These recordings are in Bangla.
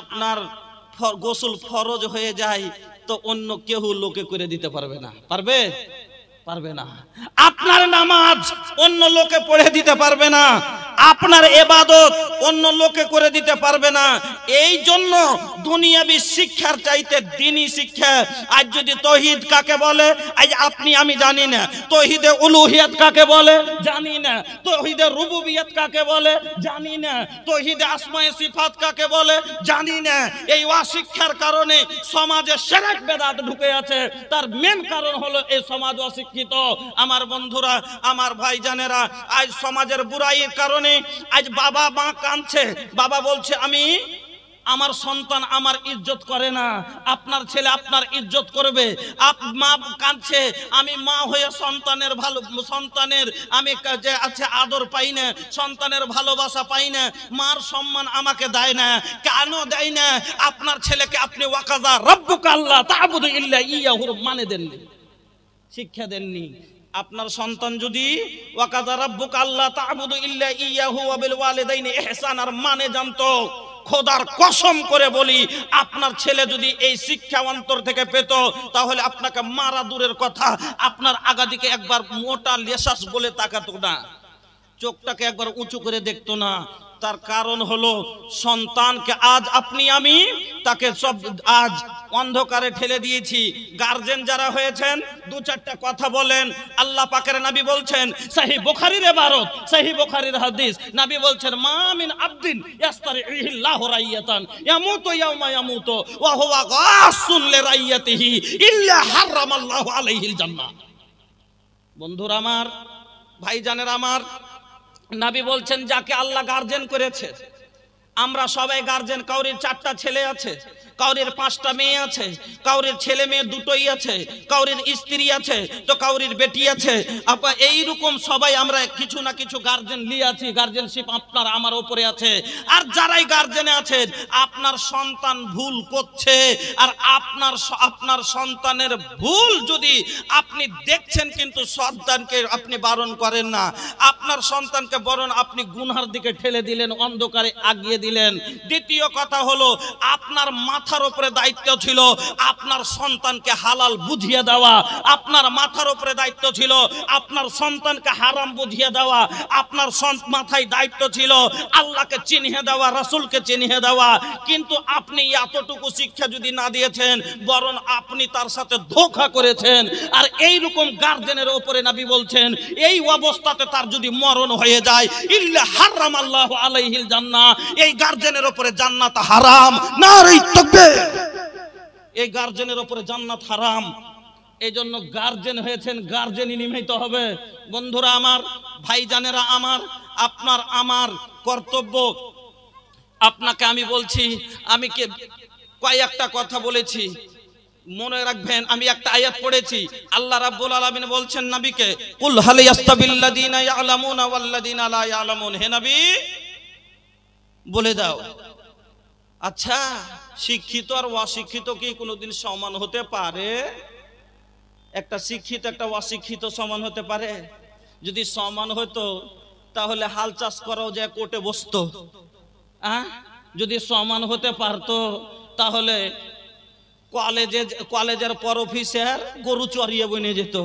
আপনার গোসল ফরজ হয়ে যায় তো অন্য কেউ লোকে করে দিতে পারবে না পারবে পারবে না আপনার নামাজ অন্য লোকে পড়ে দিতে পারবে না আপনার এবাদত অন্য লোকে করে দিতে পারবে না এই জন্য দুনিয়াবি শিক্ষার চাইতে দিনই শিক্ষা আজ যদি তহিদ কাকে বলে আজ আপনি আমি জানি না তহিদে উলুহিয়াত কাকে বলে জানি না তহিদে রুবুবিয়াত কাকে বলে জানি না তহিদে আসমায়ে সিফাত কাকে বলে জানি না এই অশিক্ষার কারণে সমাজে সেরেক বেদাত ঢুকে আছে তার মেন কারণ হলো এই সমাজ অশিক্ষিত আমার বন্ধুরা আমার ভাইজানেরা আজ সমাজের বুড়াইয়ের কারণে কারণে আজ বাবা মা কাঁদছে বাবা বলছে আমি আমার সন্তান আমার ইজ্জত করে না আপনার ছেলে আপনার ইজ্জত করবে আপ মা কাঁদছে আমি মা হয়ে সন্তানের ভালো সন্তানের আমি যে আছে আদর পাই না সন্তানের ভালোবাসা পাই না মার সম্মান আমাকে দেয় না কেন দেয় না আপনার ছেলেকে আপনি ওয়াকাদা রব্বুকাল্লা আল্লাহ ইল্লা ইয়াহুর মানে দেননি শিক্ষা দেননি আপনার সন্তান যদি তা'বুদু ইল্লা আর মানে জানতো খোদার কসম করে বলি আপনার ছেলে যদি এই শিক্ষা অন্তর থেকে পেত তাহলে আপনাকে মারা দূরের কথা আপনার আগাদিকে একবার মোটা লেসাস বলে তাকাতো না চোখটাকে একবার উঁচু করে দেখতো না তার কারণ হলো সন্তানকে আজ আপনি আমি তাকে সব আজ অন্ধকারে ঠেলে দিয়েছি গার্জেন যারা হয়েছেন দু চারটা কথা বলেন আল্লাহ পাকের নাবি বলছেন সাহি বোখারির ভারত সাহি বোখারির হাদিস নাবি বলছেন মামিন আব্দিন ইয়াস্তারি ইল্লাহ রাইয়াতান ইয়ামুতু ইয়াউমা ইয়ামুতু ওয়া হুয়া গাসুন লিরাইয়াতিহি ইল্লা হারামাল্লাহু আলাইহিল জান্নাহ বন্ধুরা আমার ভাইজানের আমার নাবি বলছেন যাকে আল্লাহ গার্জেন করেছে আমরা সবাই গার্জেন কাউরির চারটা ছেলে আছে কাউরের পাঁচটা মেয়ে আছে কাউরের ছেলে মেয়ে দুটোই আছে কাউরের স্ত্রী আছে তো কাউরের বেটি আছে আপা এইরকম সবাই আমরা কিছু না কিছু গার্জেন নিয়ে আছি গার্জেনশিপ আপনার আমার ওপরে আছে আর যারাই গার্জেনে আছেন আপনার সন্তান ভুল করছে আর আপনার আপনার সন্তানের ভুল যদি আপনি দেখছেন কিন্তু সন্তানকে আপনি বারণ করেন না আপনার সন্তানকে বরণ আপনি গুনহার দিকে ঠেলে দিলেন অন্ধকারে আগিয়ে দিলেন দ্বিতীয় কথা হলো আপনার মাথা মাথার উপরে দায়িত্ব ছিল আপনার সন্তানকে হালাল বুঝিয়ে দেওয়া আপনার মাথার উপরে দায়িত্ব ছিল আপনার সন্তানকে হারাম বুঝিয়ে দেওয়া আপনার মাথায় দায়িত্ব ছিল আল্লাহকে চিনিয়ে দেওয়া রাসুলকে চিনিয়ে দেওয়া কিন্তু আপনি এতটুকু শিক্ষা যদি না দিয়েছেন বরং আপনি তার সাথে ধোখা করেছেন আর এই রকম গার্জেনের ওপরে নাবি বলছেন এই অবস্থাতে তার যদি মরণ হয়ে যায় ইল্লা হারাম আল্লাহ আলাইহিল জান্না এই গার্জেনের ওপরে জান্নাত হারাম না মধ্যে এই গার্জেনের ওপরে জান্নাত হারাম এই জন্য গার্জেন হয়েছেন গার্জেনই নিমিত হবে বন্ধুরা আমার ভাইজানেরা আমার আপনার আমার কর্তব্য আপনাকে আমি বলছি আমি কে কয়েকটা কথা বলেছি মনে রাখবেন আমি একটা আয়াত পড়েছি আল্লাহ রাব্বুল আলামিন বলছেন নবীকে কুল হাল ইয়াস্তাবিল্লাযীনা ইয়ালামুনা ওয়াল্লাযীনা লা ইয়ালামুন হে নবী বলে দাও আচ্ছা শিক্ষিত আর অশিক্ষিত কি কোনোদিন সমান হতে পারে একটা শিক্ষিত একটা অশিক্ষিত সমান হতে পারে যদি সমান হতো তাহলে হাল চাষ করাও যে কোর্টে বসত যদি সমান হতে পারতো তাহলে কলেজে কলেজের পর অফিসের গরু চড়িয়ে বনে যেত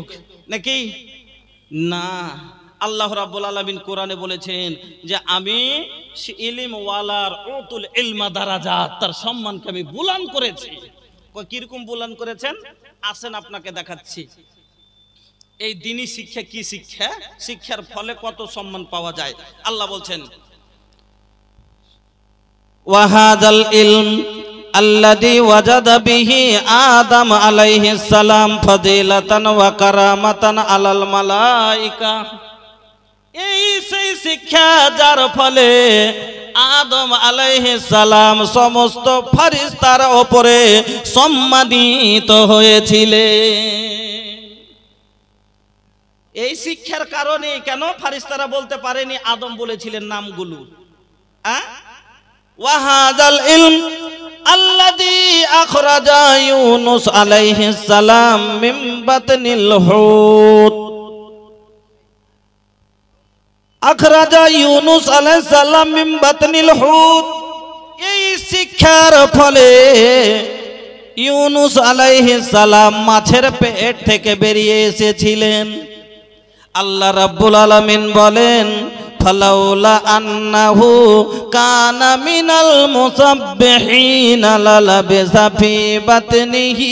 নাকি না আল্লাহ রাব্বুল আলমিন কোরআনে বলেছেন যে আমি ইলিম ওয়ালার উতুল ইলমা দারাজাত তার সম্মানকে আমি বুলান করেছি কিরকম বুলান করেছেন আসেন আপনাকে দেখাচ্ছি এই দিনই শিক্ষা কি শিক্ষা শিক্ষার ফলে কত সম্মান পাওয়া যায় আল্লাহ বলছেন ওয়াহাদাল ইলম ওয়াজাদ বিহি আদম আলাইহিস সালাম ফাদিলাতান ওয়া কারামাতান আলাল الملائكة এই সেই শিক্ষা যার ফলে আদম আলাইহ সালাম সমস্ত ফারিস্তার ওপরে সম্মানিত হয়েছিলেন এই শিক্ষার কারণে কেন ফারিস্তারা বলতে পারেনি আদম বলেছিলেন নামগুলো আল্লাহ আলাইহ সালাম মিম্বাত বাতনিল হুত আখরাজা ইউনুস আলাইসাল্লাম মিন বাতনিল হুত এই শিক্ষার ফলে ইউনুস সালাম মাছের পেট থেকে বেরিয়ে এসেছিলেন আল্লাহ রাব্বুল আলামিন বলেন ফালাউলা আন্নাহু কানা মিনাল মুসাববিহিন লালাবিসা ফি বাতনিহি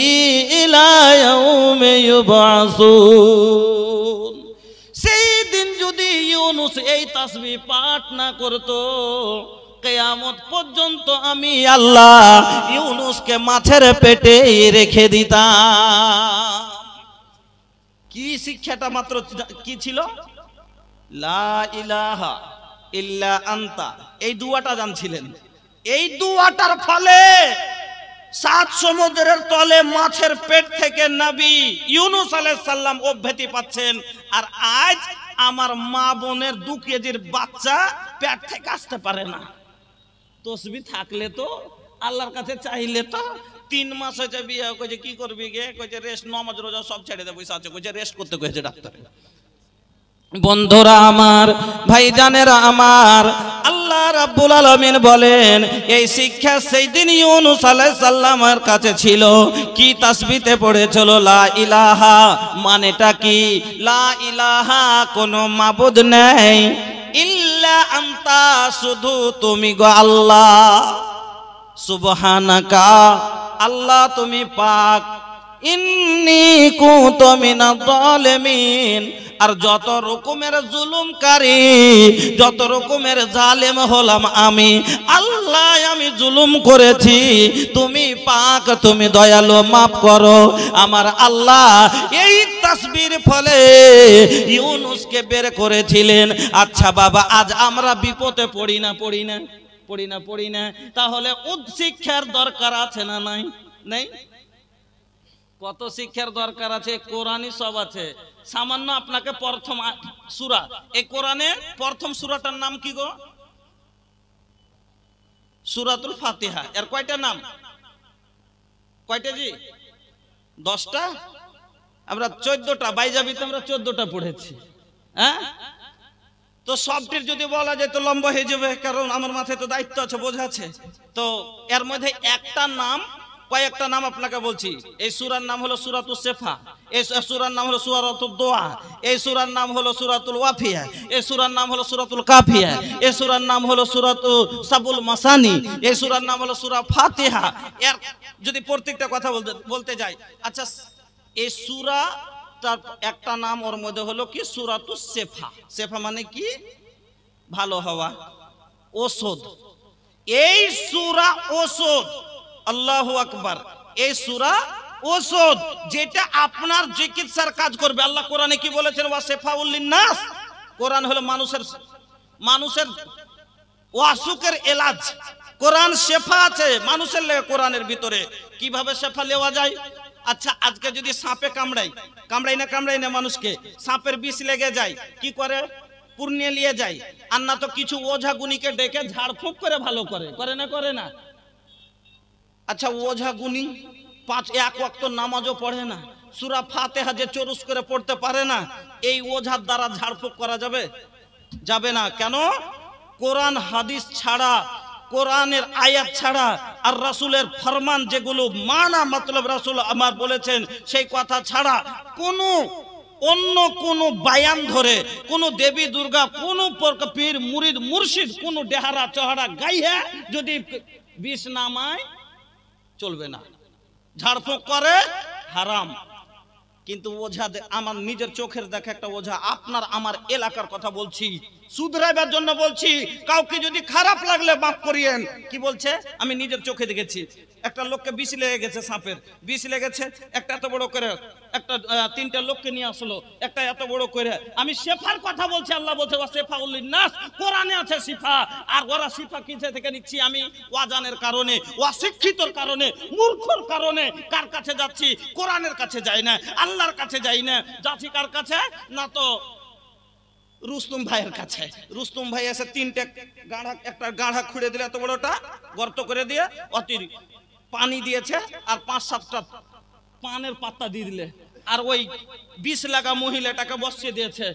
ইলা ইয়াউমি ইউবআসুন সেই দিন যদি ইউনুস এই তাসবি পাঠ না করতো কেয়ামত পর্যন্ত আমি আল্লাহ ইউনুসকে মাছের পেটে রেখে দিতাম কি শিক্ষাটা মাত্র কি ছিল লা ইলাহা ইল্লা আন্তা এই দুয়াটা জানছিলেন এই দুয়াটার ফলে সাত সমুদ্রের তলে মাছের পেট থেকে নবী ইউনুস আলাইসাল্লাম অভ্যতি পাচ্ছেন আর আজ আমার মা বোনের দু কেজির বাচ্চা পেট থেকে আসতে পারে না তসবি থাকলে তো আল্লাহর কাছে চাইলে তো তিন মাস হয়েছে বিয়ে কইছে কি করবি গে কইছে রেস্ট নমাজ রোজা সব ছেড়ে দেবো আছে কইছে রেস্ট করতে কইছে ডাক্তার বন্ধুরা আমার ভাইজানেরা আমার আল্লাহ রাব্বুল আলমিন বলেন এই শিক্ষা সেই দিন ইউনুস আলাইসাল্লামের কাছে ছিল কি তাসবিতে পড়েছিল লা ইলাহা মানেটা কি লা ইলাহা কোনো মাবুদ নেই ইল্লা আন্তা শুধু তুমি গো আল্লাহ সুবহানাকা আল্লাহ তুমি পাক ইন্নি কুত মিনাল আর যত রকমের জুলুমকারী যত রকমের জালেম হলাম আমি আল্লাহ আমি জুলুম করেছি তুমি পাক তুমি দয়ালু মাফ করো আমার আল্লাহ এই তাসবির ফলে ইউনুসকে বের করেছিলেন আচ্ছা বাবা আজ আমরা বিপদে পড়ি না পড়ি না পড়ি না পড়ি না তাহলে উচ্চ শিক্ষার দরকার আছে না নাই নেই কত শিক্ষার দরকার আছে কোরআনই সব আছে সামান্য আপনাকে প্রথম সুরা এই কোরআনের প্রথম সুরাটার নাম কি গো সুরাতুল ফাতিহা এর কয়টা নাম কয়টা জি দশটা আমরা চোদ্দটা বাইজাবিতে আমরা চোদ্দটা পড়েছি হ্যাঁ তো সবটির যদি বলা যায় তো লম্বা হয়ে যাবে কারণ আমার মাথায় তো দায়িত্ব আছে বোঝা আছে তো এর মধ্যে একটা নাম কয়েকটা নাম আপনাকে বলছি এই সুরার নাম হলো সুরাতুল শেফা এই সুরার নাম হলো সুরাতুল দোয়া এই সুরার নাম হলো সুরাতুল ওয়াফিয়া এই সুরার নাম হলো সুরাতুল কাফিয়া এই সুরার নাম হলো সুরাতুল সাবুল মাসানি এই সুরার নাম হলো সুরা ফাতিহা এর যদি প্রত্যেকটা কথা বলতে বলতে যাই আচ্ছা এই সুরা তার একটা নাম ওর মধ্যে হলো কি সুরাতুল শেফা শেফা মানে কি ভালো হওয়া ওষুধ এই সুরা ওষুধ আল্লাহ আকবর এই সুরা ওষুধ যেটা আপনার চিকিৎসার কাজ করবে আল্লাহ কোরআনে কি বলেছেন ওয়া সেফাউল্লিন কোরআন হলো মানুষের মানুষের ওয়াসুকের এলাজ কোরআন শেফা আছে মানুষের লেগে কোরআনের ভিতরে কিভাবে শেফা লেওয়া যায় আচ্ছা আজকে যদি সাপে কামড়াই কামড়াই না কামড়াই না মানুষকে সাপের বিষ লেগে যায় কি করে পূর্ণে নিয়ে যায় আর না তো কিছু ওঝা গুনিকে ডেকে ঝাড়ফুঁক করে ভালো করে করে না করে না আচ্ছা ওঝা গুনি পাঁচ এক ওয়াক্ত নামাজও পড়ে না সুরা ফাতে হাজে চরুস করে পড়তে পারে না এই ওঝার দ্বারা ঝাড়ফুঁক করা যাবে যাবে না কেন কোরআন হাদিস ছাড়া কোরআনের আয়াত ছাড়া আর রাসুলের ফরমান যেগুলো মানা মতলব রাসুল আমার বলেছেন সেই কথা ছাড়া কোনো অন্য কোনো বায়াম ধরে কোনো দেবী দুর্গা কোনো পীর মুরিদ মুর্শিদ কোন ডেহারা চহারা গাইয়া যদি বিষ নামায় চলবে না ঝাড়ফুঁক করে হারাম কিন্তু ওঝা আমার নিজের চোখের দেখা একটা ওঝা আপনার আমার এলাকার কথা বলছি সুধরাইবার জন্য বলছি কাউকে যদি খারাপ লাগলে মাফ করিয়েন কি বলছে আমি নিজের চোখে দেখেছি একটা লোককে বিষ লেগে গেছে সাপের বিষ লেগেছে একটা এত বড় করে একটা তিনটা লোককে নিয়ে আসলো একটা এত বড় করে আমি শেফার কথা বলছি আল্লাহ বলছে ওয়া শেফা নাস কোরআনে আছে শিফা আর ওরা শিফা কিসে থেকে নিচ্ছি আমি ওয়াজানের কারণে অশিক্ষিতর কারণে মূর্খর কারণে কার কাছে যাচ্ছি কোরআনের কাছে যাই না আল্লাহর কাছে যাই না যাচ্ছি কার কাছে না তো রুস্তুম ভাইয়ের কাছে রুস্তুম ভাই এসে তিনটে গাঁড়া একটা গাঁড়া খুঁড়ে দিলে এত বড়টা গর্ত করে দিয়ে অতির পানি দিয়েছে আর পাঁচ সাতটা পানের পাত্তা দিয়ে দিলে আর ওই বিশ লাগা মহিলাটাকে বসিয়ে দিয়েছে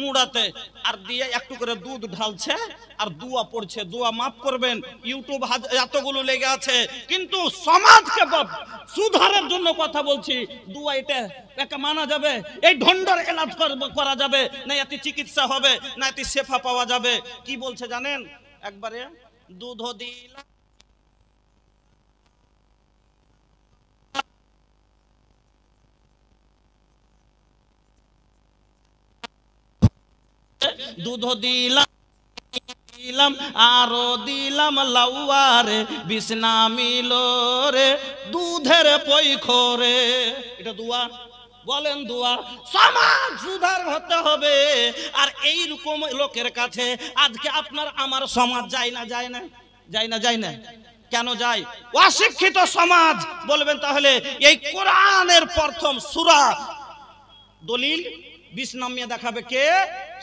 মুড়াতে আর দিয়ে একটু করে দুধ ঢালছে আর দুয়া পড়ছে দুয়া মাফ করবেন ইউটিউব এতগুলো লেগে আছে কিন্তু সমাজকে সুধারের জন্য কথা বলছি দুয়া এটা একে মানা যাবে এই ঢন্ডর এলাজ করা যাবে না এতে চিকিৎসা হবে না এতে সেফা পাওয়া যাবে কি বলছে জানেন একবারে দুধ দিলা দুধ দিলাম দিলাম আরো দিলাম লাউয়ারে বিছনা মিল রে দুধের পৈখরে এটা দুয়া বলেন দোয়া সমাজ সুধার হতে হবে আর এই রকম লোকের কাছে আজকে আপনার আমার সমাজ যায় না যায় না যায় না যায় না কেন যায় অশিক্ষিত সমাজ বলবেন তাহলে এই কোরআনের প্রথম সুরা দলিল বিষ নামিয়ে দেখাবে কে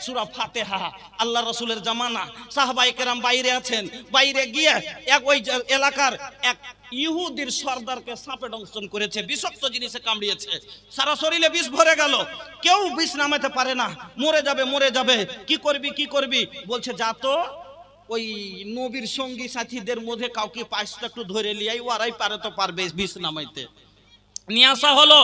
সুরা ফাতেহা আল্লাহ রসুলের জামানা সাহবাই কেরাম বাইরে আছেন বাইরে গিয়ে এক ওই এলাকার এক ইহুদির সর্দারকে সাপে দংশন করেছে বিষাক্ত জিনিসে কামড়িয়েছে সারা শরীরে বিষ ভরে গেল কেউ বিষ নামাতে পারে না মরে যাবে মরে যাবে কি করবি কি করবি বলছে যা তো ওই নবীর সঙ্গী সাথীদের মধ্যে কাউকে পাঁচটা একটু ধরে লিয়াই ওরাই পারে তো পারবে বিষ নামাইতে নিয়ে আসা হলো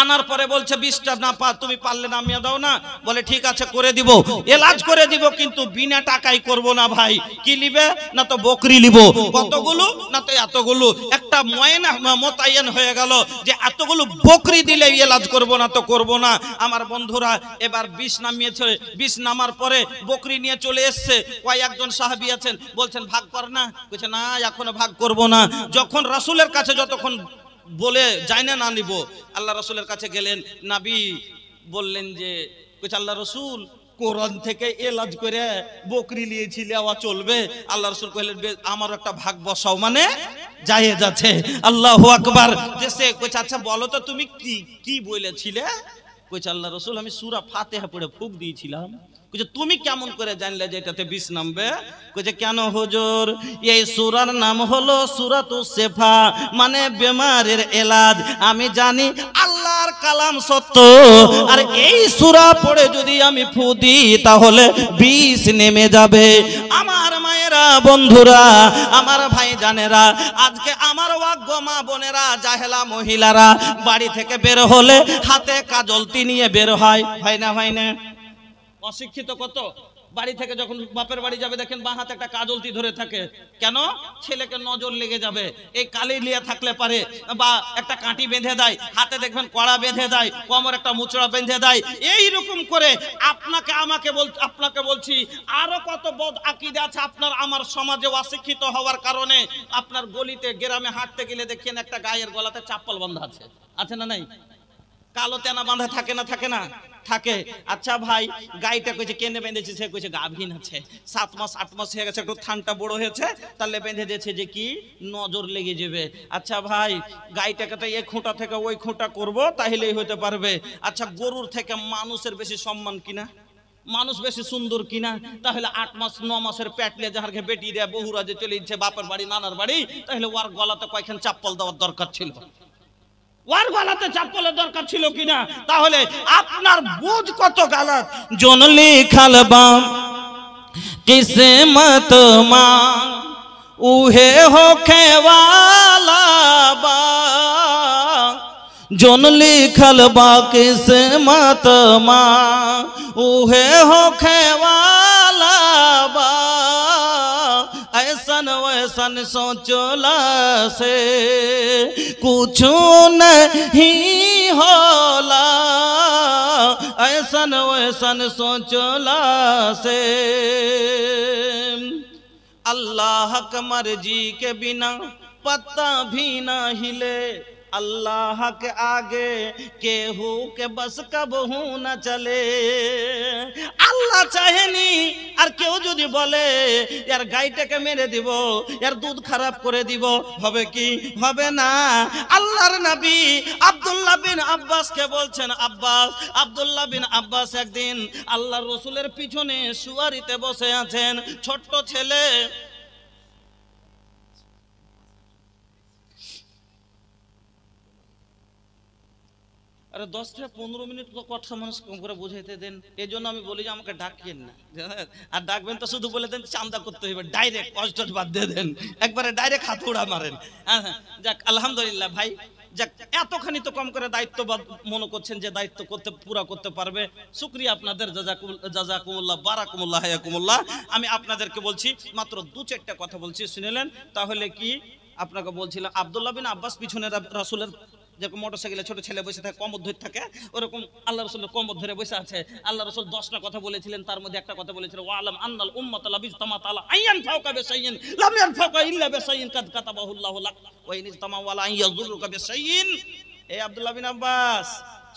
আনার পরে বলছে বিষটা না পা তুমি পারলে নামিয়ে দাও না বলে ঠিক আছে করে দিব এলাজ করে দিব কিন্তু বিনা টাকায় করব না ভাই কি নিবে না তো বকরি নিব কতগুলো না তো এতগুলো একটা ময়না মোতায়েন হয়ে গেল যে এতগুলো বকরি দিলে এলাজ করব না তো করব না আমার বন্ধুরা এবার বিষ নামিয়েছে বিষ নামার পরে বকরি নিয়ে চলে এসছে কয়েকজন সাহাবি আছেন বলছেন ভাগ কর না বলছে না এখনো ভাগ করব না যখন রাসুলের কাছে যতক্ষণ বলে যাই না নিব আল্লাহ রসুলের কাছে গেলেন নাবি বললেন যে আল্লাহ রসুল কোরআন থেকে এলাজ করে বকরি নিয়েছি লেওয়া চলবে আল্লাহ রসুল কহিলেন আমার একটা ভাগ বসাও মানে যাই যাচ্ছে আল্লাহ আকবার যে সে কইছে আচ্ছা বলো তো তুমি কি কি বলেছিলে কইছে আল্লাহ রসুল আমি সুরা ফাতেহা পড়ে ফুক দিয়েছিলাম যে তুমি কেমন করে জানলে যে এটাতে বিষ নামবে যে কেন হুজুর এই সুরার নাম হলো সুরাতু সেফা মানে বেমারের এলাজ আমি জানি আল্লাহর কালাম সত্য আর এই সুরা পড়ে যদি আমি ফুদি তাহলে বিষ নেমে যাবে আমার মায়েরা বন্ধুরা আমার ভাই জানেরা আজকে আমার ওয়াগ্য মা বোনেরা জাহেলা মহিলারা বাড়ি থেকে বের হলে হাতে কাজলতি নিয়ে বের হয় ভাই না ভাই না অশিক্ষিত কত বাড়ি থেকে যখন বাপের বাড়ি যাবে দেখেন বাঁ হাতে একটা কাজলতি ধরে থাকে কেন ছেলেকে নজর লেগে যাবে এই কালি লিয়া থাকলে পারে বা একটা কাঁটি বেঁধে দেয় হাতে দেখবেন কড়া বেঁধে দেয় কোমর একটা মুচড়া বেঁধে দেয় এই রকম করে আপনাকে আমাকে বল আপনাকে বলছি আরো কত বদ আকিদে আছে আপনার আমার সমাজে অশিক্ষিত হওয়ার কারণে আপনার গলিতে গ্রামে হাঁটতে গেলে দেখেন একটা গায়ের গলাতে চাপ্পল বান্ধা আছে আছে না নাই কালো তেনা বাঁধা থাকে না থাকে না থাকে আচ্ছা ভাই গাইটা কইছে কেনে বেঁধেছে সে কইছে গাভীন আছে সাত মাস আট মাস হয়ে গেছে একটু থানটা বড় হয়েছে তাহলে বেঁধে দিয়েছে যে কি নজর লেগে যাবে আচ্ছা ভাই গাইটাকে তো এই খুঁটা থেকে ওই খুঁটা করব তাহলেই হতে পারবে আচ্ছা গরুর থেকে মানুষের বেশি সম্মান কিনা মানুষ বেশি সুন্দর কিনা তাহলে আট মাস ন মাসের প্যাটলে যাহারকে বেটি দেয়া বহুরা যে চলে যাচ্ছে বাপের বাড়ি নানার বাড়ি তাহলে ওর গলাতে কয়েকখান চাপ্পল দেওয়ার দরকার ছিল ওয়ার গলাতে চাপলে দরকার ছিল তাহলে আপনার কত জনলি খালবাম কিসমত মা উহে হো খেওয়ালা বা सन सो से कुछ नहीं होला ऐसन वैसन सोचला से अल्लाह के मर्जी के बिना पत्ता भी ना हिले अल्लाह के आगे केहू के बस कबहू না চলে আল্লাহ চাহেনি আর কেউ যদি বলে এর গাইটাকে মেরে দিব এর দুধ খারাপ করে দিব হবে কি হবে না আল্লাহর নবী আব্দুল্লাহ বিন কে বলছেন আব্বাস আব্দুল্লাহ বিন আব্বাস একদিন আল্লাহ রসুলের পিছনে সুয়ারিতে বসে আছেন ছোট্ট ছেলে আরে দশটা পনেরো মিনিট কথা মানুষ কম করে বুঝাইতে দেন এই জন্য আমি বলি যে আমাকে ডাকিয়েন না আর ডাকবেন তো শুধু বলে দেন চান্দা করতে হইবে ডাইরেক্ট কষ্ট বাদ দিয়ে দেন একবারে ডাইরেক্ট উড়া মারেন হ্যাঁ, হ্যাঁ যাক আলহামদুলিল্লাহ ভাই যাক এতখানি তো কম করে দায়িত্ব মনে করছেন যে দায়িত্ব করতে পুরা করতে পারবে শুক্রিয়া আপনাদের জাজাকুমুল্লাহ বারাকুমুল্লাহ হায়াকুমুল্লাহ আমি আপনাদেরকে বলছি মাত্র দু চারটা কথা বলছি শুনেলেন তাহলে কি আপনাকে বলছিলাম আবদুল্লাহ বিন আব্বাস পিছনে রাসুলের যেরকম মোটর সাইকেলে ছোটো ছেলে বসে থাকে কমর ধরে থাকে ওরকম আল্লাহ রসুল কমর ধরে বসে আছে আল্লাহ রসুল দশটা কথা বলেছিলেন তার মধ্যে একটা কথা বলেছিলেন ও আলম আন্নাল উম্মত লাবিজ তামা তালা আইয়ান ফাউকা বেসাইন লামিয়ান ফাউকা ইল্লা বেসাইন কাদ কাতাবাহুল্লাহু লাক ওয়া ইনিজ তামা ওয়ালা আইয়াজুরুকা বেসাইন এই আব্দুল্লাহ বিন আব্বাস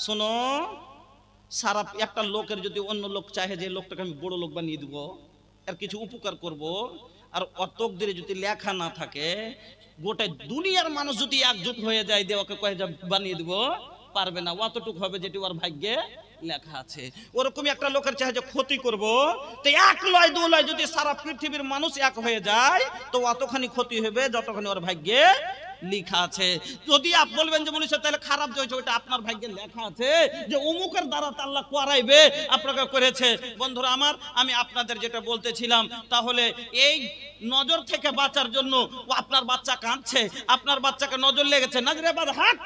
শোনো সারা একটা লোকের যদি অন্য লোক চাহে যে লোকটাকে আমি বড় লোক বানিয়ে দিব আর কিছু উপকার করব আর অতকদের যদি লেখা না থাকে গোটা দুনিয়ার মানুষ যদি একজুট হয়ে যায় দিয়ে ওকে কয়ে বানিয়ে দেবো পারবে না অতটুকু হবে যেটি ওর ভাগ্যে লেখা আছে ওরকমই একটা লোকের চাহে ক্ষতি করব তো এক লয় দু লয় যদি সারা পৃথিবীর মানুষ এক হয়ে যায় তো অতখানি ক্ষতি হবে যতখানি ওর ভাগ্যে লিখা আছে যদি আপ বলবেন যে বলেছে তাহলে খারাপ যে ওইটা আপনার ভাগ্যে লেখা আছে যে অমুকের দ্বারা আল্লাহ করাইবে আপনাকে করেছে বন্ধুরা আমার আমি আপনাদের যেটা বলতেছিলাম তাহলে এই নজর থেকে বাঁচার জন্য আপনার বাচ্চা কাঁদছে আপনার বাচ্চাকে নজর লেগেছে নজরে বাদ হাট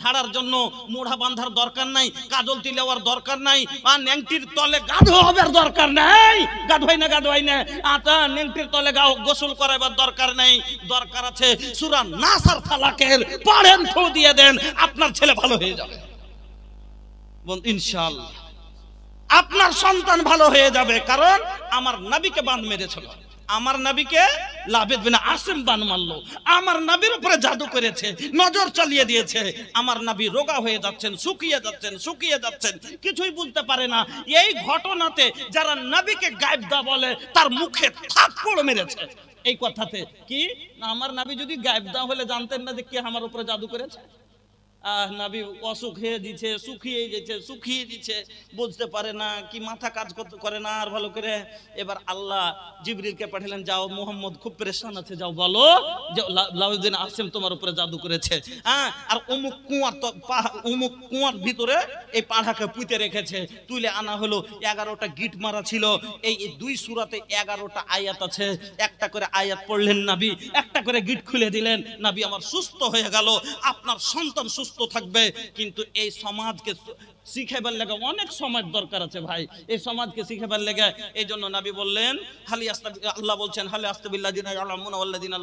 ঝাড়ার জন্য মোড়া বাঁধার দরকার নাই কাজল তিলেওয়ার দরকার নাই আর ন্যাংটির তলে গাধো হবার দরকার নাই গাধোই না গাধোই না আটা ন্যাংটির তলে গা গোসল করাবার দরকার নাই দরকার আছে সুরা নাসার ফালাকের পাড়েন থু দিয়ে দেন আপনার ছেলে ভালো হয়ে যাবে ইনশাআল্লাহ আপনার সন্তান ভালো হয়ে যাবে কারণ আমার নাবিকে বাঁধ মেরেছিল আমার নাবিকে লাবেদ বিনা আসিম বান মারলো আমার নাবির উপরে জাদু করেছে নজর চালিয়ে দিয়েছে আমার নাবি রোগা হয়ে যাচ্ছেন শুকিয়ে যাচ্ছেন শুকিয়ে যাচ্ছেন কিছুই বুঝতে পারে না এই ঘটনাতে যারা নাবিকে গায়েবদা বলে তার মুখে থাপ্পড় মেরেছে এই কথাতে কি আমার নাবি যদি গায়েবদা হলে জানতেন না যে কে আমার উপরে জাদু করেছে আহ নাবি অসুখ হয়ে দিছে বুঝতে পারে না কি মাথা কাজ করে না আর ভালো করে এবার আল্লাহ জিবরিলকে পাঠালেন যাও মোহাম্মদ খুব আছে যাও বলো লাউদ্দিন আসিম তোমার উপরে জাদু করেছে হ্যাঁ আর অমুক কুয়ার অমুক কুয়ার ভিতরে এই পাড়াকে পুঁতে রেখেছে তুলে আনা হলো এগারোটা গিট মারা ছিল এই দুই সুরাতে এগারোটা আয়াত আছে একটা করে আয়াত পড়লেন নাবি একটা করে গিট খুলে দিলেন নাবি আমার সুস্থ হয়ে গেল আপনার সন্তান সুস্থ সুস্থ থাকবে কিন্তু এই সমাজকে শিখাইবার লেগে অনেক সময় দরকার আছে ভাই এই সমাজকে শিখাইবার লেগে এই জন্য নাবি বললেন হালি আস্তা আল্লাহ বলছেন হালি আস্তাবিল্লা দিন আলামুন আল্লাহ দিন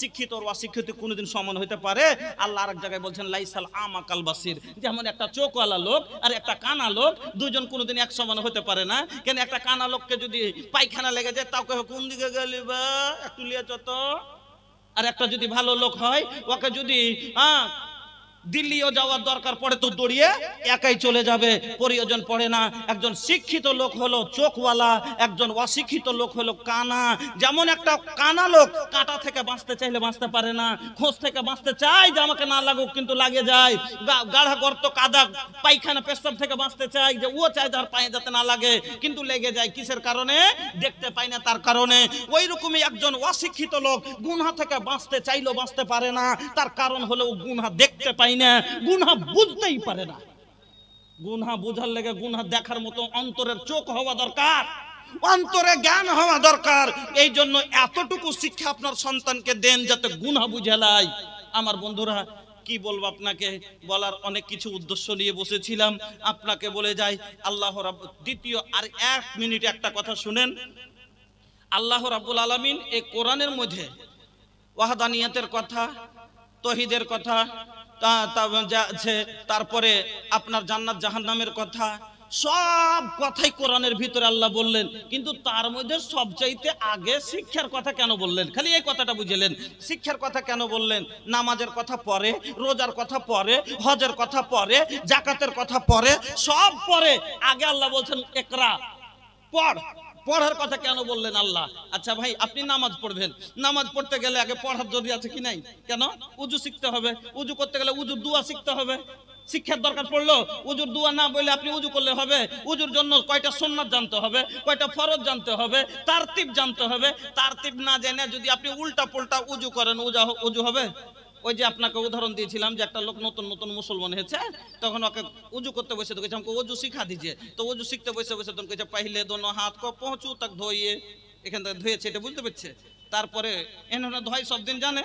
শিক্ষিত ও অশিক্ষিত কোনোদিন সমান হতে পারে আল্লাহ আরেক জায়গায় বলছেন লাইসাল আমা কালবাসির যেমন একটা চোখওয়ালা লোক আর একটা কানা লোক দুজন কোনোদিন এক সমান হতে পারে না কেন একটা কানা লোককে যদি পায়খানা লেগে যায় তাও তাকে কোন দিকে গেলি বা একটু লিয়ে চত আর একটা যদি ভালো লোক হয় ওকে যদি হ্যাঁ দিল্লিও যাওয়ার দরকার পড়ে তো দৌড়িয়ে একাই চলে যাবে প্রয়োজন পড়ে না একজন শিক্ষিত লোক হলো চোখওয়ালা একজন অশিক্ষিত লোক হলো কানা যেমন একটা কানা লোক কাঁটা থেকে বাঁচতে চাইলে বাঁচতে পারে না খোঁজ থেকে বাঁচতে চায় যে আমাকে না লাগুক কিন্তু লাগে যায় গাঢ়া গর্ত কাদা পায়খানা পেশাব থেকে বাঁচতে চায় যে ও চায় তার পায়ে যাতে না লাগে কিন্তু লেগে যায় কিসের কারণে দেখতে পায় না তার কারণে ওই রকমই একজন অশিক্ষিত লোক গুনহা থেকে বাঁচতে চাইলেও বাঁচতে পারে না তার কারণ হলো গুনহা দেখতে পায় না গুনা বুঝতেই পারে না গুনা বোঝার লেগে গুনা দেখার মতো অন্তরের চোখ হওয়া দরকার অন্তরে জ্ঞান হওয়া দরকার এই জন্য এতটুকু শিক্ষা আপনার সন্তানকে দেন যাতে গুনা বুঝে লাই আমার বন্ধুরা কি বলবো আপনাকে বলার অনেক কিছু উদ্দেশ্য নিয়ে বসেছিলাম আপনাকে বলে যাই আল্লাহ দ্বিতীয় আর এক মিনিট একটা কথা শুনেন আল্লাহ রাবুল আলমিন এই কোরআনের মধ্যে ওয়াহাদানিয়াতের কথা তহিদের কথা তারপরে আপনার জান্নাত জাহান্নামের কথা সব কথাই কোরআনের ভিতরে আল্লাহ বললেন কিন্তু তার মধ্যে সবচাইতে আগে শিক্ষার কথা কেন বললেন খালি এই কথাটা বুঝলেন শিক্ষার কথা কেন বললেন নামাজের কথা পরে রোজার কথা পরে হজের কথা পরে জাকাতের কথা পরে সব পরে আগে আল্লাহ বলছেন একরা পড় পড়ার কথা কেন বললেন আল্লাহ আচ্ছা ভাই আপনি নামাজ পড়বেন নামাজ পড়তে গেলে আগে পড়ার যদি আছে কি নাই কেন উজু শিখতে হবে উজু করতে গেলে উজু দুয়া শিখতে হবে শিক্ষার দরকার পড়লো উজুর দুয়া না বলে আপনি উজু করলে হবে উজুর জন্য কয়টা সোনার জানতে হবে কয়টা ফরজ জানতে হবে তার জানতে হবে তার না জেনে যদি আপনি উল্টা পুল্টা উজু করেন উজা উজু হবে ওই যে আপনাকে উদাহরণ দিয়েছিলাম যে একটা লোক নতুন নতুন মুসলমান হয়েছে তখন ওকে উজু করতে বসে তো কেছে আমাকে উজু শিখা দিয়েছে তো উজু শিখতে বসে বসে তখন কেছে পাইলে দোনো হাত কো পৌঁছু তক ধোয়ে এখান থেকে ধুয়েছে এটা বুঝতে পারছে তারপরে এনে ধোয় সব দিন জানে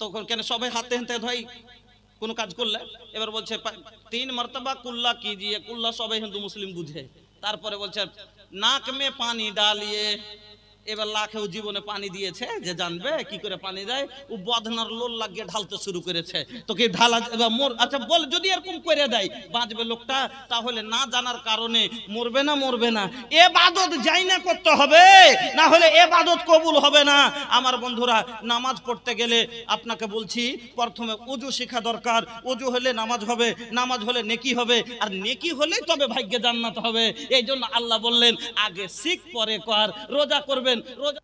তখন কেন সবাই হাতে হাতে ধোয় কোনো কাজ করলে এবার বলছে তিন মর্তবা কুল্লা দিয়ে কুল্লা সবাই হিন্দু মুসলিম বুঝে তারপরে বলছে নাক মে পানি ডালিয়ে এবার লাখেও জীবনে পানি দিয়েছে যে জানবে কি করে পানি দেয় ও বদনার লোল লাগিয়ে ঢালতে শুরু করেছে তোকে ঢালা মোর আচ্ছা বল যদি এরকম করে দেয় বাঁচবে লোকটা তাহলে না জানার কারণে মরবে না মরবে না এ বাদত যাই না করতে হবে না হলে এ বাদত কবুল হবে না আমার বন্ধুরা নামাজ পড়তে গেলে আপনাকে বলছি প্রথমে উজু শেখা দরকার উজু হলে নামাজ হবে নামাজ হলে নেকি হবে আর নেকি হলে তবে ভাগ্যে জান্নাত হবে এই জন্য আল্লাহ বললেন আগে শিখ পরে কর রোজা করবেন दिन रोजा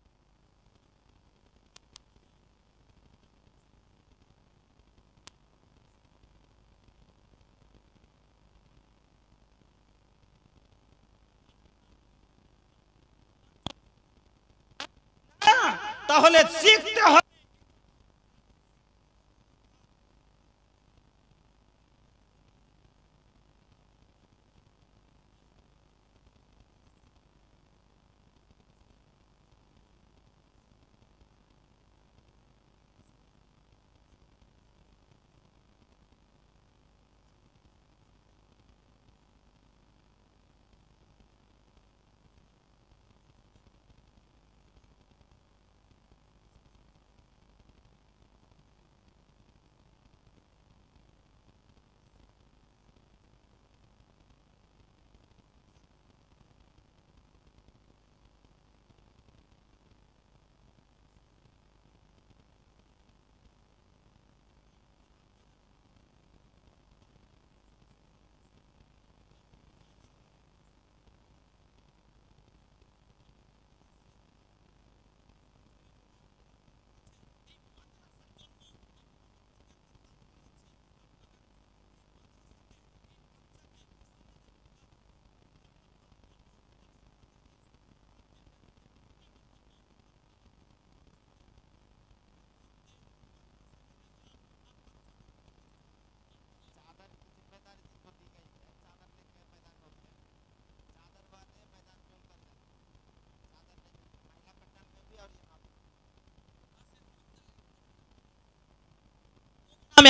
তাহলে শিখতে হবে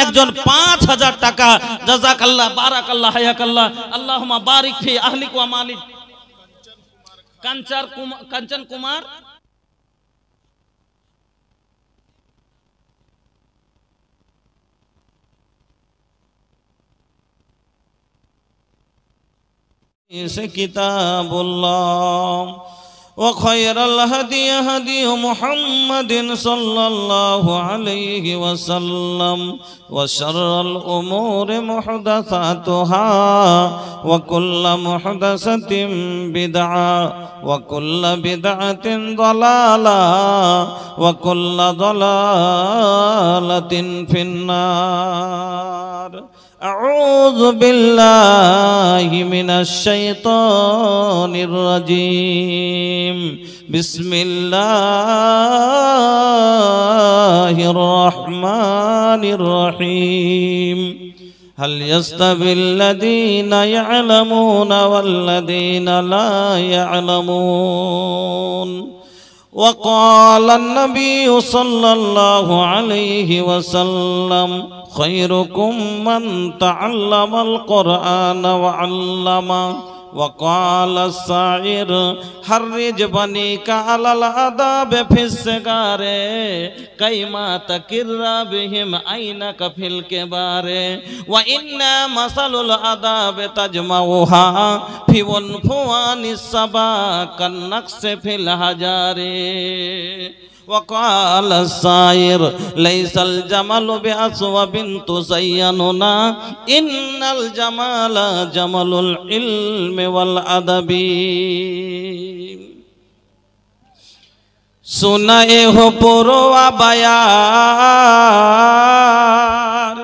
একজন পাঁচ হাজার টাকা জাজাক আল্লাহ বারাক আল্লাহ হায়াক আল্লাহ আল্লাহ বারিক ফি আহলিক ওয়া মালিক কাঞ্চার কাঞ্চন কুমার किताबुल्लाह وخير الهدي هدي محمد صلى الله عليه وسلم وشر الأمور محدثاتها وكل محدثة بدعة وكل بدعة ضلالة وكل ضلالة في النار أعوذ بالله من الشيطان الرجيم بسم الله الرحمن الرحيم هل يستوي الذين يعلمون والذين لا يعلمون وقال النبي صلى الله عليه وسلم خيركم من تعلم القرآن وعلم وقال السائر حرج بنيك على الأداب في السجار كيما تكر بهم أينك في الكبار وإن مثل الأداب تجمعها في ونفوان الصبا كالنقص في الحجار وقال الصائر ليس الجمل بنت تزيننا إن الجمال جمل العلم والأدب सुनाए हो पुरवा बयार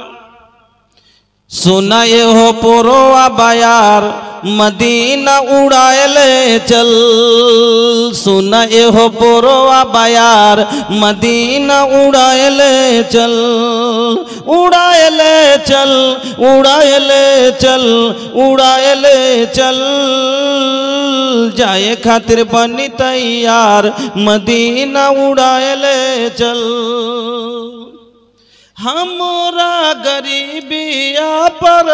सुनाए हो पुरवा बयार मदीना उड़ायल चल सुन एहो पोरवा बयार मदीना उड़ायल चल उड़ायल चल उड़ायल चल उड़ायल चल जाए खातिर बनी तैयार मदीना उड़ायल चल हमरा गरीबिया पर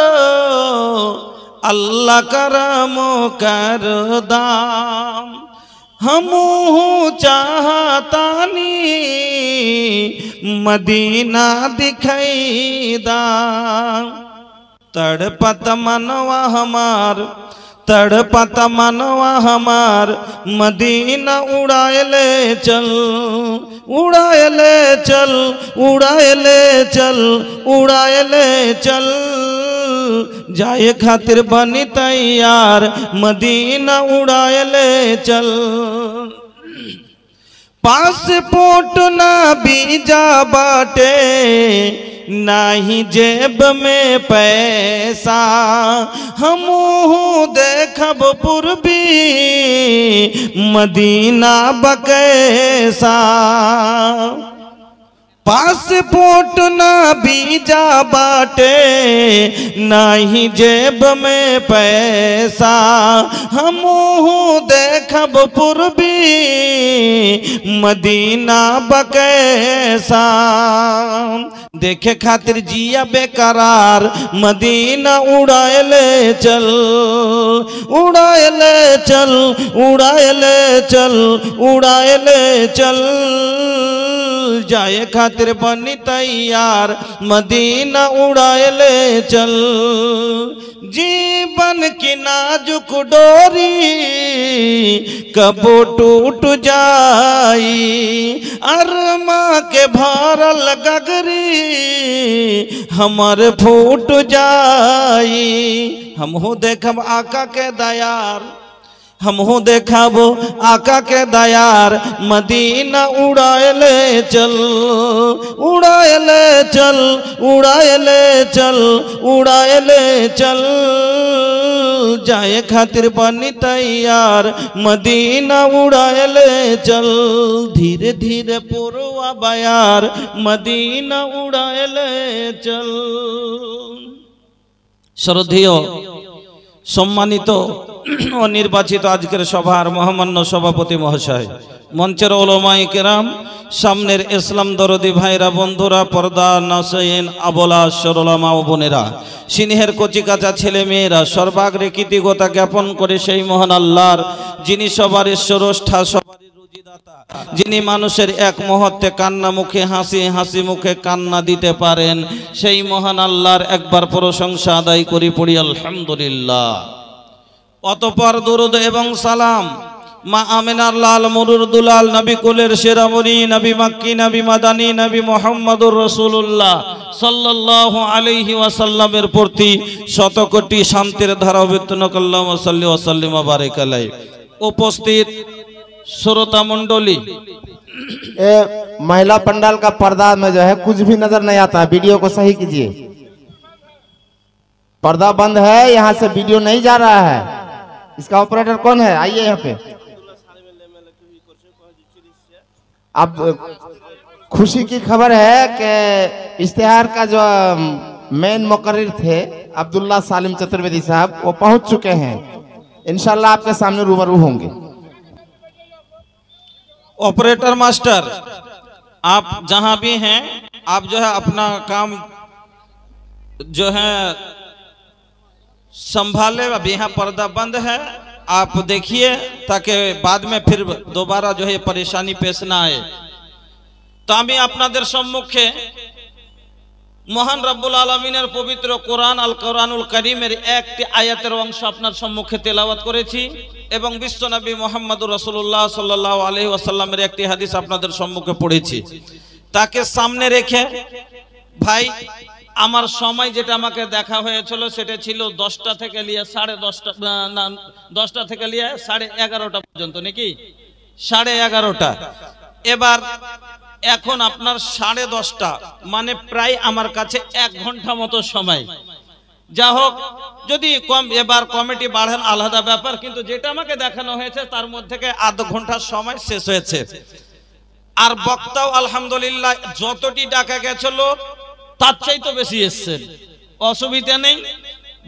अल्लाह करम कर दाम हम चाहतानी मदीना दिखाई दाम तड़पत मनवा हमार तड़पत मनवा हमार मदीना उड़ाएले चल उड़ाएले चल उड़ाएले चल उड़ाएले चल जाए खातिर बनी तैयार मदीना उड़ाए ले चल पासपोर्ट ना बीजा बाटे नाही जेब में पैसा हम देखब पूर्वी मदीना बकैसा पासपोर्ट ना बीजा बाटे ना ही जेब में पैसा हम देख पूर्वी मदीना बकैसा देखे खातिर जिया बेकरार मदीना उड़ाएले चल उड़ाएले चल उड़ाएले चल उड़ाएले चल जाए खातिर खातिर बनी तैयार मदीना उड़ाए ले चल जीवन की नाजुक डोरी कबो टूट जाई अरमा के भरल गगरी हमर फूट जाई हम हो देखब आका के दयार हमहू देख आका के दयार मदीना उड़ाएले चल उड़ाएले चल उड़ाएले चल उड़ाएले चल जाए खातिर बनी तैयार मदीना उड़ाएले चल धीरे धीरे पुरवा बयार मदीना उड़ाएले चल श्रद्धियों सम्मानित तो, ও নির্বাচিত আজকের সভার মহামান্য সভাপতি মহাশয় মঞ্চের ওলমাই কেরাম সামনের ইসলাম দরদি ভাইরা বন্ধুরা পর্দা নাসাইন আবলা সরলামা ও বোনেরা সিনহের কচিকাচা ছেলে মেয়েরা সর্বাগ্রে কৃতিজ্ঞতা জ্ঞাপন করে সেই মহান আল্লাহর যিনি সবার ঈশ্বরষ্ঠা সবার যিনি মানুষের এক মুহূর্তে কান্না মুখে হাসি হাসি মুখে কান্না দিতে পারেন সেই মহান আল্লাহর একবার প্রশংসা আদায় করি পড়ি আলহামদুলিল্লাহ অতপর দুরুদ এবং সালাম মা আমিনার লাল মুরুর দুলাল নবী কুলের শেরামনি নবী মাক্কি নবী মাদানি নবী মোহাম্মদুর রসুল্লাহ সাল্লাহ আলহি ওয়াসাল্লামের প্রতি শত কোটি শান্তির ধারা অভিত্ন কল্লাম ওসাল্লি ওসাল্লিম বারেকালাই উপস্থিত শ্রোতা মন্ডলী ए, महिला पंडाल का पर्दा में जो है कुछ भी नजर नहीं आता है वीडियो को सही कीजिए पर्दा बंद है यहाँ से वीडियो नहीं जा रहा है इसका ऑपरेटर कौन है आइए यहाँ पे अब खुशी की खबर है कि इश्तेहार का जो मेन मुकर थे अब्दुल्ला सालिम चतुर्वेदी साहब वो पहुंच चुके हैं इनशाला आपके सामने रूबरू होंगे ऑपरेटर मास्टर आप जहां भी हैं आप जो है अपना काम जो है संभाले अभी यहाँ पर्दा बंद है आप देखिए ताकि बाद में फिर दोबारा जो है परेशानी पेश ना आए তো আমি আপনাদের সম্মুখে মহান রব্বুল আলমিনের পবিত্র কোরআন আল কোরআনুল করিমের একটি আয়াতের অংশ আপনার সম্মুখে তেলাওয়াত করেছি এবং বিশ্বনবী মোহাম্মদুর রসুল্লাহ সাল্লাহ আলহি আসাল্লামের একটি হাদিস আপনাদের সম্মুখে পড়েছি তাকে সামনে রেখে ভাই আমার সময় যেটা আমাকে দেখা হয়েছিল সেটা ছিল দশটা থেকে লিয়ে সাড়ে দশটা দশটা থেকে লিয়ে সাড়ে এগারোটা পর্যন্ত নাকি সাড়ে এগারোটা এবার এখন আপনার সাড়ে দশটা মানে প্রায় আমার কাছে এক ঘন্টা মতো সময় যা হোক যদি কম এবার কমিটি বাড়ান আলাদা ব্যাপার কিন্তু যেটা আমাকে দেখানো হয়েছে তার মধ্যে আধ ঘন্টার সময় শেষ হয়েছে আর বক্তাও আলহামদুলিল্লাহ যতটি ডাকা গেছিল তার চাইতে বেশি এসছেন অসুবিধা নেই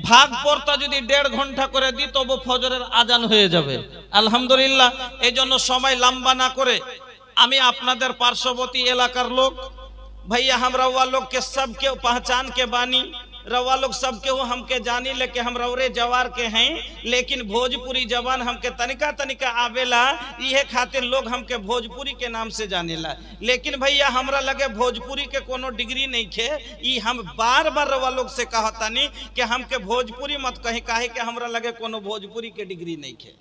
ভাগ পর্তা যদি দেড় ঘন্টা করে দিই তবু ফজরের আজান হয়ে যাবে আলহামদুলিল্লাহ এই জন্য সময় লম্বা না করে আমি আপনাদের পার্শ্ববর্তী এলাকার লোক ভাইয়া হামরাওয়া লোককে সবকে পহচান কে বাণী रवा लोग सबके हो हमके जानी लेके हम रौरे जवार के हैं लेकिन भोजपुरी जवान हमके तनिका तनिका आवेला यह खातिर लोग हमके भोजपुरी के नाम से जानेला लेकिन भैया हमरा लगे भोजपुरी के कोनो डिग्री नहीं खे ई हम बार बार रवा लोग से कहतनी कि हमके भोजपुरी मत कहीं काहे कि हमरा लगे कोनो भोजपुरी के डिग्री नहीं खे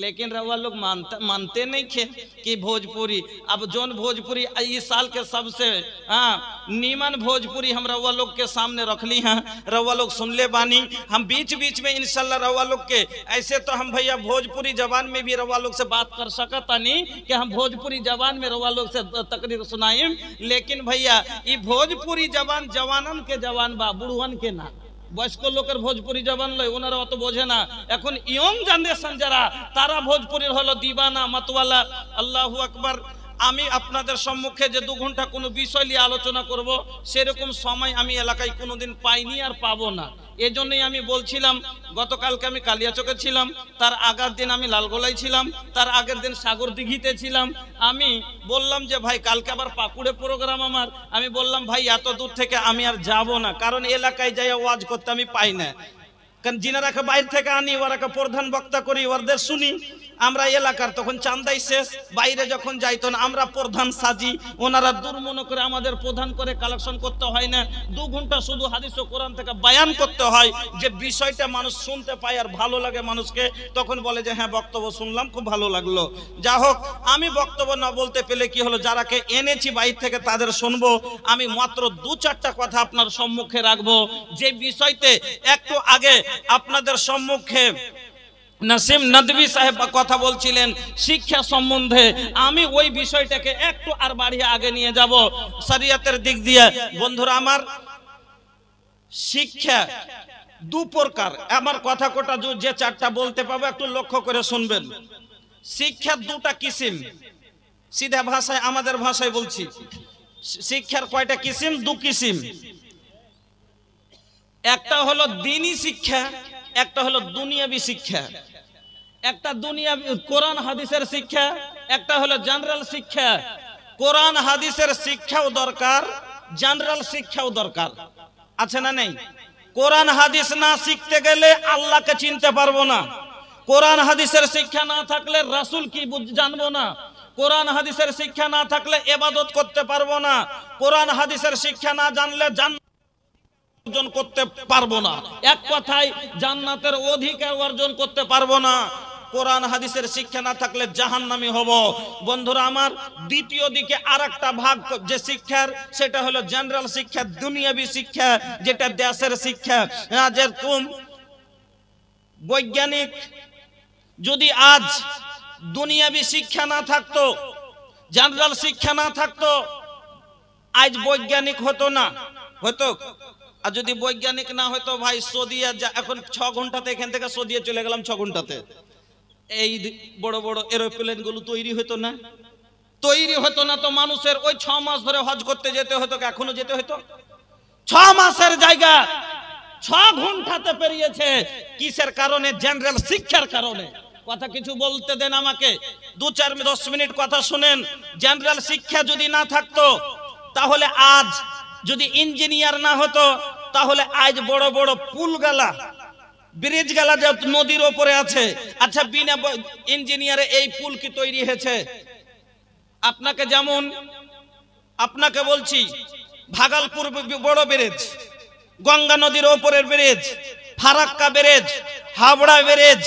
लेकिन रउआ लोग मानते मानते नहीं थे कि भोजपुरी अब जोन भोजपुरी इस साल के सबसे हाँ नीमन भोजपुरी हम रउआ लोग के सामने रख ली हैं रउआ लोग सुन ले बानी हम बीच बीच में इनशाला रउआ लोग के ऐसे तो हम भैया भोजपुरी जवान में भी रउआ लोग से बात कर नहीं कि हम भोजपुरी जवान में रउआ लोग से तकरीर सुनाई लेकिन भैया ये भोजपुरी जवान जवानन के जवान बा बुढ़वन के ना বয়স্ক লোকের ভোজপুরি জবান লয় ওনারা অত বোঝে না এখন ইয়ং জেনারেশন যারা তারা ভোজপুরির হলো দিবানা মাতওয়ালা আল্লাহু আকবার আমি আপনাদের সম্মুখে যে দু ঘন্টা কোনো বিষয় নিয়ে আলোচনা করব সেরকম সময় আমি এলাকায় কোনোদিন পাইনি আর পাবো না এজন্যই আমি বলছিলাম গতকালকে আমি কালিয়াচকে ছিলাম তার আগের দিন আমি লালগোলায় ছিলাম তার আগের দিন সাগর দিঘিতে ছিলাম আমি বললাম যে ভাই কালকে আবার পাকুড়ে প্রোগ্রাম আমার আমি বললাম ভাই এত দূর থেকে আমি আর যাব না কারণ এলাকায় যাই ওয়াজ করতে আমি পাই না কারণ জিনারাকে বাইরে থেকে আনি ওরাকে প্রধান বক্তা করি ওদের শুনি আমরা এলাকার তখন চান্দাই শেষ বাইরে যখন যাই না আমরা প্রধান সাজি ওনারা দুর্মনে করে আমাদের প্রধান করে কালেকশন করতে হয় না দু ঘন্টা শুধু হাদিস ও কোরআন থেকে বায়ান করতে হয় যে বিষয়টা মানুষ শুনতে পায় আর ভালো লাগে মানুষকে তখন বলে যে হ্যাঁ বক্তব্য শুনলাম খুব ভালো লাগলো যা হোক আমি বক্তব্য না বলতে পেলে কি হলো যারাকে এনেছি বাইর থেকে তাদের শুনবো আমি মাত্র দু চারটা কথা আপনার সম্মুখে রাখবো যে বিষয়তে একটু আগে আপনাদের সম্মুখে নাসিম নদী সাহেব কথা বলছিলেন শিক্ষা সম্বন্ধে আমি ওই বিষয়টাকে একটু আর বাড়িয়ে আগে নিয়ে যাব সারিয়াতের দিক দিয়ে বন্ধুরা আমার শিক্ষা দু প্রকার আমার কথা কোটা যে চারটা বলতে পাবো একটু লক্ষ্য করে শুনবেন শিক্ষার দুটা কিসিম সিধা ভাষায় আমাদের ভাষায় বলছি শিক্ষার কয়টা কিসিম দু কিসিম একটা হলো দিনই শিক্ষা একটা হলো দুনিয়াবি শিক্ষা একটা দুনিয়া কোরআন হাদিসের শিক্ষা একটা হলো জেনারেল শিক্ষা কোরআন হাদিসের শিক্ষাও দরকার জেনারেল শিক্ষাও দরকার আছে না নেই কোরআন হাদিস না শিখতে গেলে আল্লাহকে চিনতে পারবো না কোরআন হাদিসের শিক্ষা না থাকলে রাসুল কি জানবো না কোরআন হাদিসের শিক্ষা না থাকলে এবাদত করতে পারবো না কোরআন হাদিসের শিক্ষা না জানলে জান অর্জন করতে পারবো না এক কথায় জান্নাতের অধিকার অর্জন করতে পারবো না কোরআন হাদিসের শিক্ষা না থাকলে জাহান নামি হব বন্ধুরা আমার দ্বিতীয় দিকে আর ভাগ যে শিক্ষার সেটা হলো জেনারেল শিক্ষা দুনিয়াবি শিক্ষা যেটা দেশের শিক্ষা বৈজ্ঞানিক যদি আজ দুনিয়াবি শিক্ষা না থাকতো জেনারেল শিক্ষা না থাকতো আজ বৈজ্ঞানিক হতো না হতো আর যদি বৈজ্ঞানিক না হয়তো ভাই সৌদিয়া এখন ছ ঘন্টাতে এখান থেকে সৌদিয়া চলে গেলাম ছ ঘন্টাতে এই বড় বড় এরোপ্লেনগুলো তৈরি হতো না তৈরি হতো না তো মানুষের ওই ছ মাস ধরে হজ করতে যেতে হতো এখনো যেতে হতো ছ মাসের জায়গা ছ ঘন্টাতে পেরিয়েছে কিসের কারণে জেনারেল শিক্ষার কারণে কথা কিছু বলতে দেন আমাকে দু চার দশ মিনিট কথা শুনেন জেনারেল শিক্ষা যদি না থাকতো তাহলে আজ যদি ইঞ্জিনিয়ার না হতো তাহলে আজ বড় বড় পুল গালা ব্রিজ গালা যে নদীর ওপরে আছে আচ্ছা বিনা ইঞ্জিনিয়ারে এই পুল কি তৈরি হয়েছে আপনাকে যেমন আপনাকে বলছি ভাগালপুর বড় ব্রিজ গঙ্গা নদীর ওপরের bridge Farakka bridge Habra bridge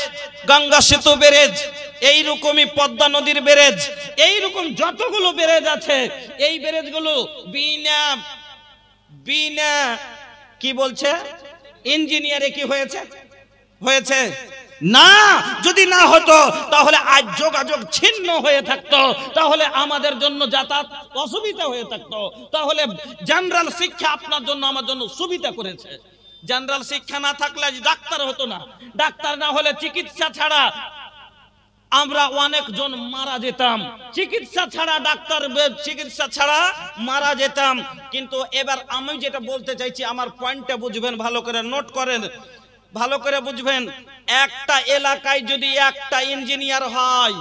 Ganga সেতু ব্রিজ এইরকমই পদ্মা নদীর ব্রিজ এইরকম যতগুলো ব্রিজ আছে এই ব্রিজগুলো বিনা বিনা কি বলছে ইঞ্জিনিয়ারে কি হয়েছে হয়েছে না যদি না হতো তাহলে আজ যোগাযোগ ছিন্ন হয়ে থাকতো তাহলে আমাদের জন্য যাতায়াত অসুবিধা হয়ে থাকতো তাহলে জেনারেল শিক্ষা আপনার জন্য আমার জন্য সুবিধা করেছে জেনারেল শিক্ষা না থাকলে ডাক্তার হতো না ডাক্তার না হলে চিকিৎসা ছাড়া আমরা অনেকজন মারা যেতাম চিকিৎসা ছাড়া ডাক্তার চিকিৎসা ছাড়া মারা যেতাম কিন্তু এবার আমি যেটা বলতে চাইছি আমার পয়েন্টটা বুঝবেন ভালো করে নোট করেন ভালো করে বুঝবেন একটা এলাকায় যদি একটা ইঞ্জিনিয়ার হয়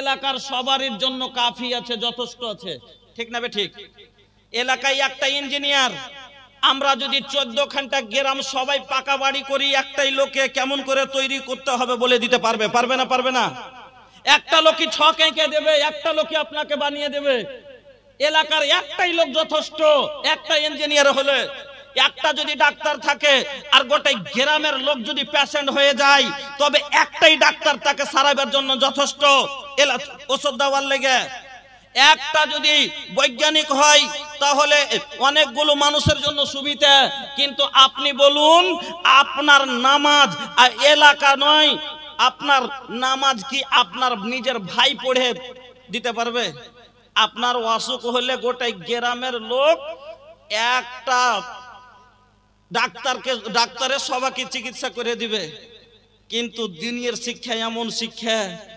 এলাকার সবারই জন্য কাফি আছে যথেষ্ট আছে ঠিক না বে ঠিক এলাকায় একটা ইঞ্জিনিয়ার আমরা যদি চোদ্দ খানটা গ্রাম সবাই পাকা বাড়ি করি একটাই লোকে কেমন করে তৈরি করতে হবে বলে দিতে পারবে পারবে না পারবে না একটা লোকই ছ কেঁকে দেবে একটা লোকই আপনাকে বানিয়ে দেবে এলাকার একটাই লোক যথেষ্ট একটা ইঞ্জিনিয়ার হলে একটা যদি ডাক্তার থাকে আর গোটাই গ্রামের লোক যদি প্যাশেন্ট হয়ে যায় তবে একটাই ডাক্তার তাকে সারাবার জন্য যথেষ্ট এলা ওষুধ দেওয়ার লেগে একটা যদি বৈজ্ঞানিক হয় তাহলে অনেকগুলো মানুষের জন্য সুবিধা কিন্তু আপনি বলুন আপনার নামাজ এলাকা নয় আপনার নামাজ কি আপনার নিজের ভাই পড়ে দিতে পারবে আপনার অসুখ হলে গোটাই গ্রামের লোক একটা ডাক্তারকে ডাক্তারের সবাইকে চিকিৎসা করে দিবে কিন্তু দিনের শিক্ষা এমন শিক্ষা